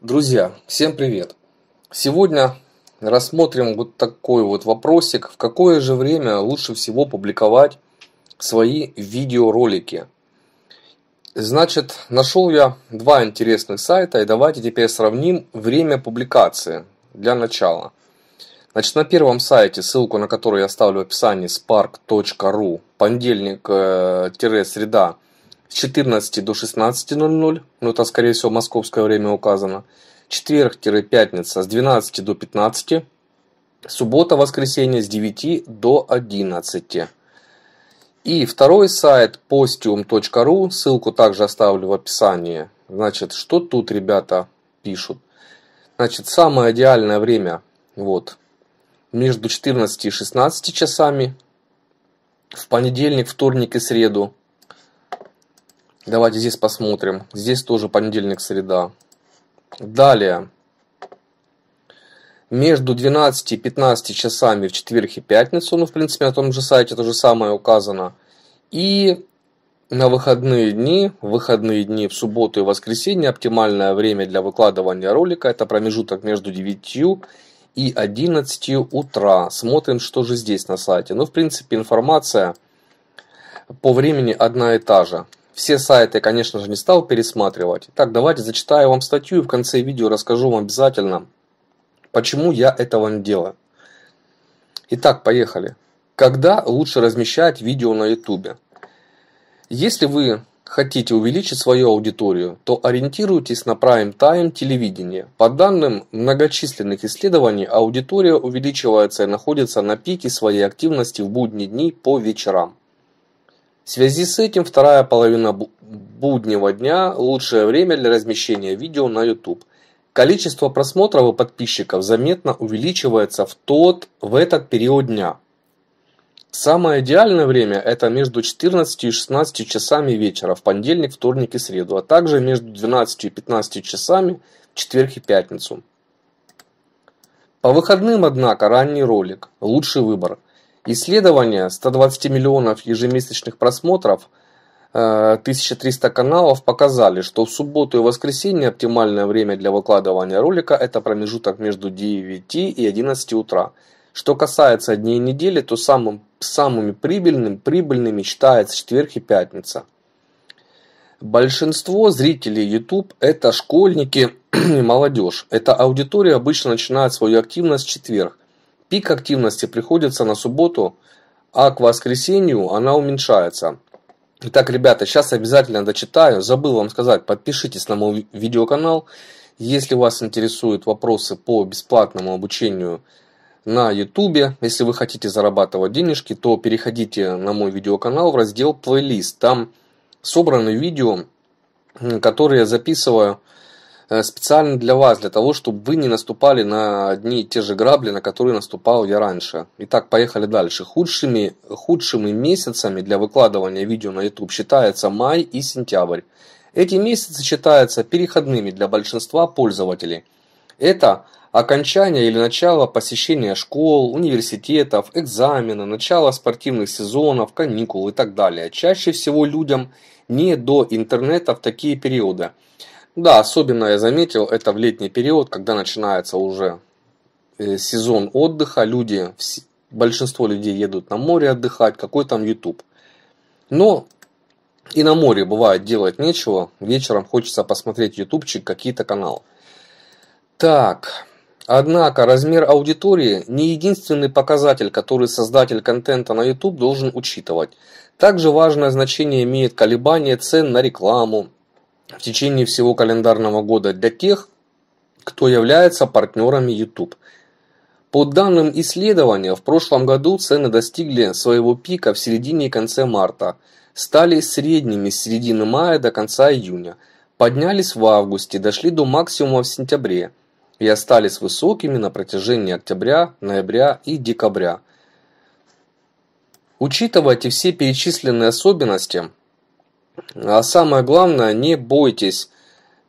Друзья, всем привет! Сегодня рассмотрим вот такой вот вопросик, в какое же время лучше всего публиковать свои видеоролики. Значит, нашел я два интересных сайта, и давайте теперь сравним время публикации для начала. Значит, на первом сайте, ссылку на который я оставлю в описании, spark.ru, понедельник-среда, э, с 14 до 16.00, ну это скорее всего московское время указано, четверг-пятница с 12 до 15, суббота-воскресенье с 9 до 11. И второй сайт postium.ru, ссылку также оставлю в описании. Значит, что тут ребята пишут? Значит, самое идеальное время вот между 14 и 16 часами в понедельник, вторник и среду – Давайте здесь посмотрим. Здесь тоже понедельник, среда. Далее. Между 12 и 15 часами в четверг и пятницу, ну, в принципе, на том же сайте то же самое указано. И на выходные дни, выходные дни в субботу и воскресенье, оптимальное время для выкладывания ролика, это промежуток между 9 и 11 утра. Смотрим, что же здесь на сайте. Ну, в принципе, информация по времени одна и та же. Все сайты я, конечно же, не стал пересматривать. Так, давайте зачитаю вам статью и в конце видео расскажу вам обязательно, почему я этого не делаю. Итак, поехали. Когда лучше размещать видео на YouTube? Если вы хотите увеличить свою аудиторию, то ориентируйтесь на prime time телевидения. По данным многочисленных исследований, аудитория увеличивается и находится на пике своей активности в будние дни по вечерам. В связи с этим вторая половина буднего дня – лучшее время для размещения видео на YouTube. Количество просмотров и подписчиков заметно увеличивается в, тот, в этот период дня. Самое идеальное время – это между 14 и 16 часами вечера в понедельник, вторник и среду, а также между 12 и 15 часами в четверг и пятницу. По выходным, однако, ранний ролик – лучший выбор – Исследование 120 миллионов ежемесячных просмотров 1300 э, каналов показали, что в субботу и воскресенье оптимальное время для выкладывания ролика это промежуток между 9 и 11 утра. Что касается дней недели, то самым, самыми прибыльным, прибыльными считается четверг и пятница. Большинство зрителей YouTube это школьники и молодежь. Эта аудитория обычно начинает свою активность в четверг, Пик активности приходится на субботу, а к воскресенью она уменьшается. Итак, ребята, сейчас обязательно дочитаю. Забыл вам сказать, подпишитесь на мой видеоканал. Если вас интересуют вопросы по бесплатному обучению на YouTube, если вы хотите зарабатывать денежки, то переходите на мой видеоканал в раздел «Плейлист». Там собраны видео, которые я записываю Э, специально для вас, для того, чтобы вы не наступали на одни и те же грабли, на которые наступал я раньше. Итак, поехали дальше. Худшими, худшими месяцами для выкладывания видео на YouTube считается май и сентябрь. Эти месяцы считаются переходными для большинства пользователей. Это окончание или начало посещения школ, университетов, экзамена, начало спортивных сезонов, каникул и так далее. Чаще всего людям не до интернета в такие периоды. Да, особенно я заметил это в летний период, когда начинается уже э, сезон отдыха, люди, большинство людей едут на море отдыхать, какой там YouTube. Но и на море бывает делать нечего, вечером хочется посмотреть ютубчик, какие-то каналы. Так, однако размер аудитории не единственный показатель, который создатель контента на YouTube должен учитывать. Также важное значение имеет колебание цен на рекламу, в течение всего календарного года для тех, кто является партнерами YouTube. По данным исследования, в прошлом году цены достигли своего пика в середине и конце марта, стали средними с середины мая до конца июня, поднялись в августе, дошли до максимума в сентябре и остались высокими на протяжении октября, ноября и декабря. Учитывайте все перечисленные особенности, а самое главное, не бойтесь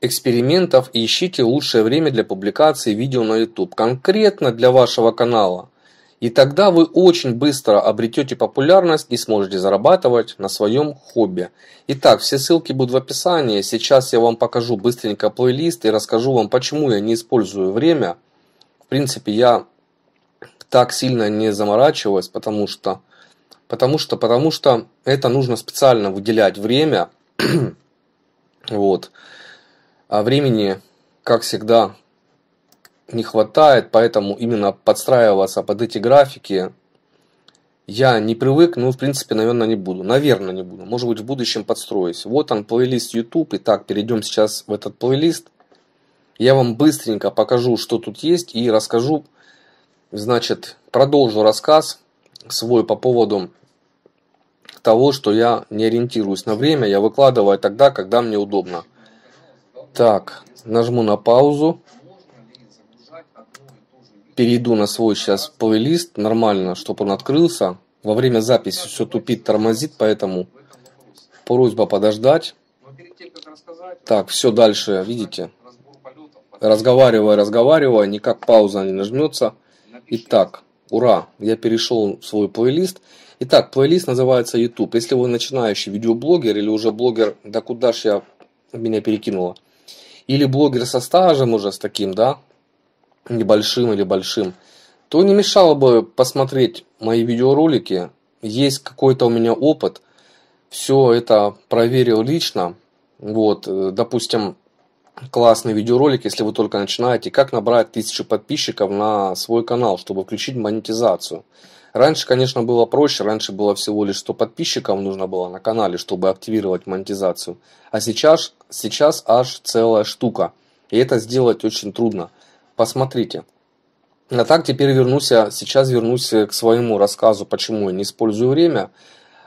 экспериментов и ищите лучшее время для публикации видео на YouTube, конкретно для вашего канала. И тогда вы очень быстро обретете популярность и сможете зарабатывать на своем хобби. Итак, все ссылки будут в описании. Сейчас я вам покажу быстренько плейлист и расскажу вам, почему я не использую время. В принципе, я так сильно не заморачиваюсь, потому что потому что, потому что это нужно специально выделять время, вот, а времени, как всегда, не хватает, поэтому именно подстраиваться под эти графики я не привык, ну, в принципе, наверное, не буду. Наверное, не буду. Может быть, в будущем подстроюсь. Вот он, плейлист YouTube. Итак, перейдем сейчас в этот плейлист. Я вам быстренько покажу, что тут есть и расскажу, значит, продолжу рассказ свой по поводу того, что я не ориентируюсь на время, я выкладываю тогда, когда мне удобно. Так, нажму на паузу. Перейду на свой сейчас плейлист, нормально, чтобы он открылся. Во время записи все тупит, тормозит, поэтому просьба подождать. Так, все дальше, видите? Разговаривая, разговаривая, никак пауза не нажмется. Итак, Ура! Я перешел в свой плейлист. Итак, плейлист называется YouTube. Если вы начинающий видеоблогер или уже блогер, да куда ж я меня перекинула? Или блогер со стажем уже с таким, да, небольшим или большим, то не мешало бы посмотреть мои видеоролики. Есть какой-то у меня опыт. Все это проверил лично. Вот, э, допустим, классный видеоролик, если вы только начинаете, как набрать тысячу подписчиков на свой канал, чтобы включить монетизацию. Раньше, конечно, было проще, раньше было всего лишь 100 подписчиков нужно было на канале, чтобы активировать монетизацию. А сейчас, сейчас аж целая штука. И это сделать очень трудно. Посмотрите. А так теперь вернусь, я, сейчас вернусь к своему рассказу, почему я не использую время.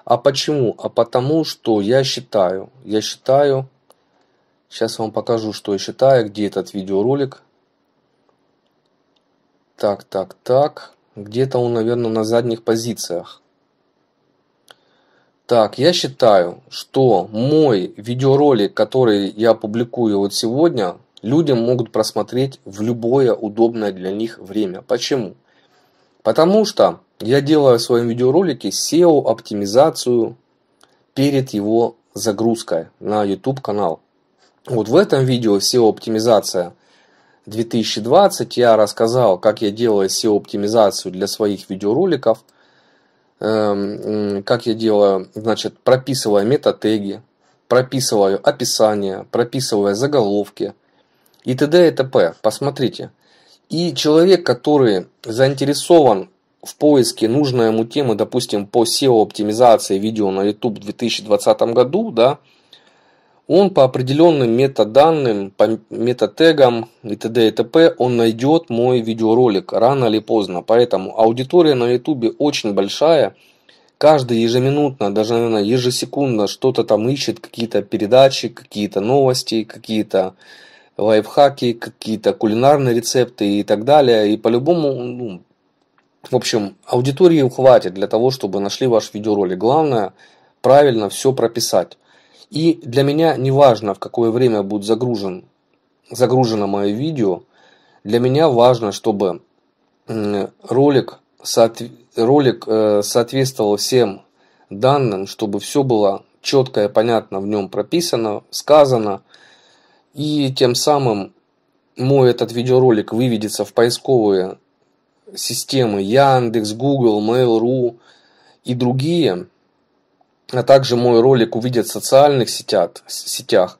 А почему? А потому что я считаю, я считаю, Сейчас вам покажу, что я считаю, где этот видеоролик. Так, так, так. Где-то он, наверное, на задних позициях. Так, я считаю, что мой видеоролик, который я публикую вот сегодня, люди могут просмотреть в любое удобное для них время. Почему? Потому что я делаю в своем видеоролике SEO-оптимизацию перед его загрузкой на YouTube канал. Вот в этом видео SEO-оптимизация 2020 я рассказал, как я делаю SEO-оптимизацию для своих видеороликов, эм, как я делаю, значит, прописывая метатеги, прописываю описание, прописывая заголовки и т.д. и т.п. Посмотрите. И человек, который заинтересован в поиске нужной ему темы, допустим, по SEO-оптимизации видео на YouTube в 2020 году, да, он по определенным метаданным, по метатегам и т.д. и т.п. он найдет мой видеоролик рано или поздно. Поэтому аудитория на ютубе очень большая. Каждый ежеминутно, даже, наверное, ежесекундно что-то там ищет, какие-то передачи, какие-то новости, какие-то лайфхаки, какие-то кулинарные рецепты и так далее. И по-любому, ну, в общем, аудитории хватит для того, чтобы нашли ваш видеоролик. Главное, правильно все прописать. И для меня не важно, в какое время будет загружен, загружено мое видео, для меня важно, чтобы ролик, ролик э, соответствовал всем данным, чтобы все было четко и понятно в нем прописано, сказано. И тем самым мой этот видеоролик выведется в поисковые системы Яндекс, Google, Mail.ru и другие – а также мой ролик увидят в социальных сетях, сетях.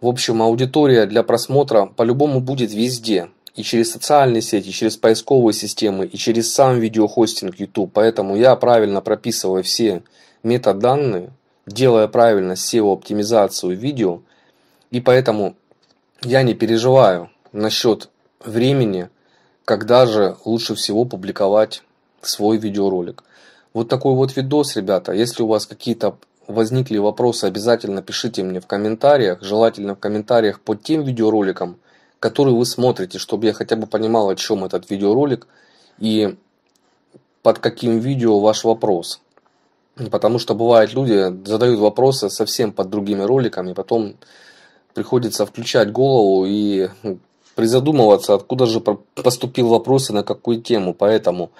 В общем, аудитория для просмотра по-любому будет везде. И через социальные сети, и через поисковые системы, и через сам видеохостинг YouTube. Поэтому я правильно прописываю все метаданные, делая правильно SEO-оптимизацию видео. И поэтому я не переживаю насчет времени, когда же лучше всего публиковать свой видеоролик. Вот такой вот видос, ребята. Если у вас какие-то возникли вопросы, обязательно пишите мне в комментариях, желательно в комментариях под тем видеороликом, который вы смотрите, чтобы я хотя бы понимал, о чем этот видеоролик и под каким видео ваш вопрос. Потому что бывают люди задают вопросы совсем под другими роликами, потом приходится включать голову и ну, призадумываться, откуда же поступил вопрос и на какую тему. Поэтому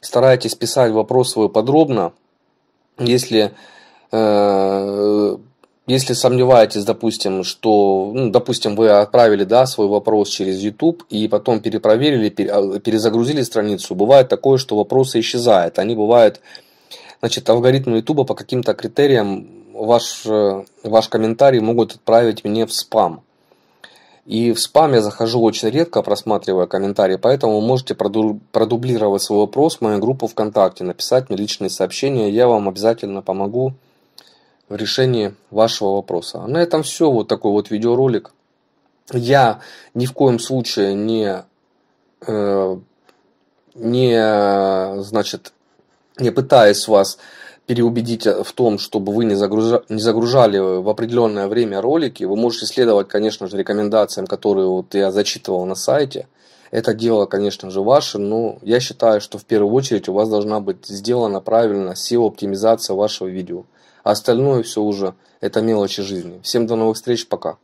старайтесь писать вопрос свой подробно. Если, э, если сомневаетесь, допустим, что, ну, допустим, вы отправили да, свой вопрос через YouTube и потом перепроверили, а, перезагрузили страницу, бывает такое, что вопросы исчезают. Они бывают, значит, алгоритмы YouTube по каким-то критериям ваш, э, ваш комментарий могут отправить мне в спам. И в спам я захожу очень редко, просматривая комментарии, поэтому можете продублировать свой вопрос в мою группу ВКонтакте, написать мне личные сообщения, я вам обязательно помогу в решении вашего вопроса. А на этом все, вот такой вот видеоролик. Я ни в коем случае не, э, не, значит, не пытаюсь вас переубедить э, в том, чтобы вы не, загружа... не загружали в определенное время ролики, вы можете следовать, конечно же, рекомендациям, которые вот я зачитывал на сайте. Это дело, конечно же, ваше, но я считаю, что в первую очередь у вас должна быть сделана правильно SEO-оптимизация вашего видео. А остальное все уже это мелочи жизни. Всем до новых встреч, пока.